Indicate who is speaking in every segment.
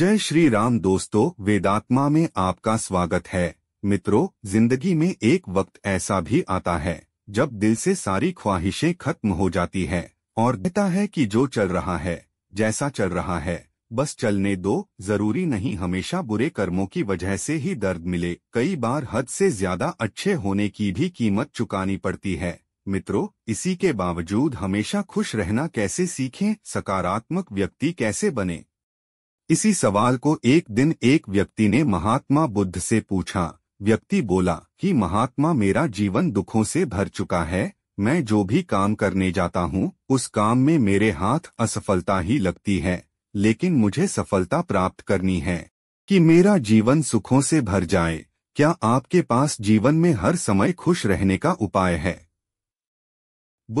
Speaker 1: जय श्री राम दोस्तों वेदात्मा में आपका स्वागत है मित्रों जिंदगी में एक वक्त ऐसा भी आता है जब दिल से सारी ख्वाहिशें खत्म हो जाती हैं और कहता है कि जो चल रहा है जैसा चल रहा है बस चलने दो जरूरी नहीं हमेशा बुरे कर्मों की वजह से ही दर्द मिले कई बार हद से ज्यादा अच्छे होने की भी कीमत चुकानी पड़ती है मित्रों इसी के बावजूद हमेशा खुश रहना कैसे सीखें सकारात्मक व्यक्ति कैसे बने इसी सवाल को एक दिन एक व्यक्ति ने महात्मा बुद्ध से पूछा व्यक्ति बोला कि महात्मा मेरा जीवन दुखों से भर चुका है मैं जो भी काम करने जाता हूँ उस काम में मेरे हाथ असफलता ही लगती है लेकिन मुझे सफलता प्राप्त करनी है कि मेरा जीवन सुखों से भर जाए क्या आपके पास जीवन में हर समय खुश रहने का उपाय है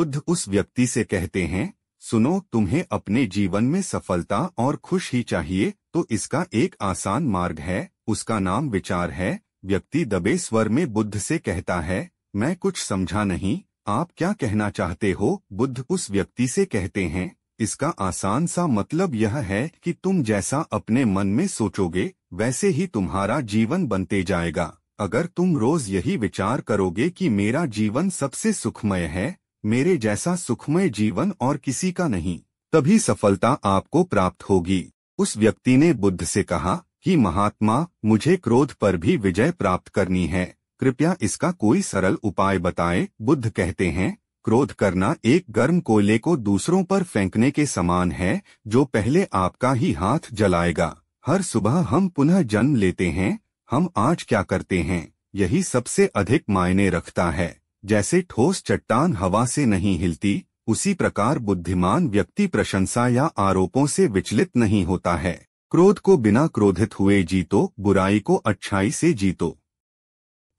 Speaker 1: बुद्ध उस व्यक्ति से कहते हैं सुनो तुम्हें अपने जीवन में सफलता और खुश ही चाहिए तो इसका एक आसान मार्ग है उसका नाम विचार है व्यक्ति दबे स्वर में बुद्ध से कहता है मैं कुछ समझा नहीं आप क्या कहना चाहते हो बुद्ध उस व्यक्ति से कहते हैं इसका आसान सा मतलब यह है कि तुम जैसा अपने मन में सोचोगे वैसे ही तुम्हारा जीवन बनते जाएगा अगर तुम रोज यही विचार करोगे कि मेरा जीवन सबसे सुखमय है मेरे जैसा सुखमय जीवन और किसी का नहीं तभी सफलता आपको प्राप्त होगी उस व्यक्ति ने बुद्ध से कहा कि महात्मा मुझे क्रोध पर भी विजय प्राप्त करनी है कृपया इसका कोई सरल उपाय बताएं। बुद्ध कहते हैं क्रोध करना एक गर्म कोयले को दूसरों पर फेंकने के समान है जो पहले आपका ही हाथ जलाएगा हर सुबह हम पुनः जन्म लेते हैं हम आज क्या करते हैं यही सबसे अधिक मायने रखता है जैसे ठोस चट्टान हवा से नहीं हिलती उसी प्रकार बुद्धिमान व्यक्ति प्रशंसा या आरोपों से विचलित नहीं होता है क्रोध को बिना क्रोधित हुए जीतो बुराई को अच्छाई से जीतो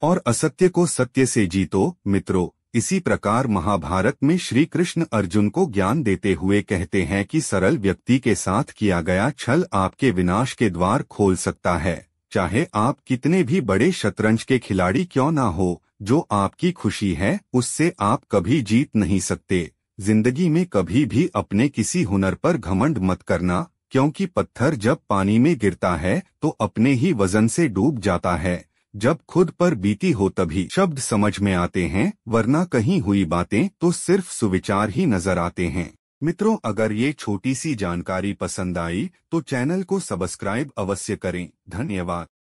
Speaker 1: और असत्य को सत्य से जीतो मित्रों इसी प्रकार महाभारत में श्री कृष्ण अर्जुन को ज्ञान देते हुए कहते हैं कि सरल व्यक्ति के साथ किया गया छल आपके विनाश के द्वार खोल सकता है चाहे आप कितने भी बड़े शतरंज के खिलाड़ी क्यों ना हो जो आपकी खुशी है उससे आप कभी जीत नहीं सकते जिंदगी में कभी भी अपने किसी हुनर पर घमंड मत करना क्योंकि पत्थर जब पानी में गिरता है तो अपने ही वजन से डूब जाता है जब खुद पर बीती हो तभी शब्द समझ में आते हैं वरना कहीं हुई बातें तो सिर्फ सुविचार ही नजर आते हैं मित्रों अगर ये छोटी सी जानकारी पसंद आई तो चैनल को सब्सक्राइब अवश्य करें धन्यवाद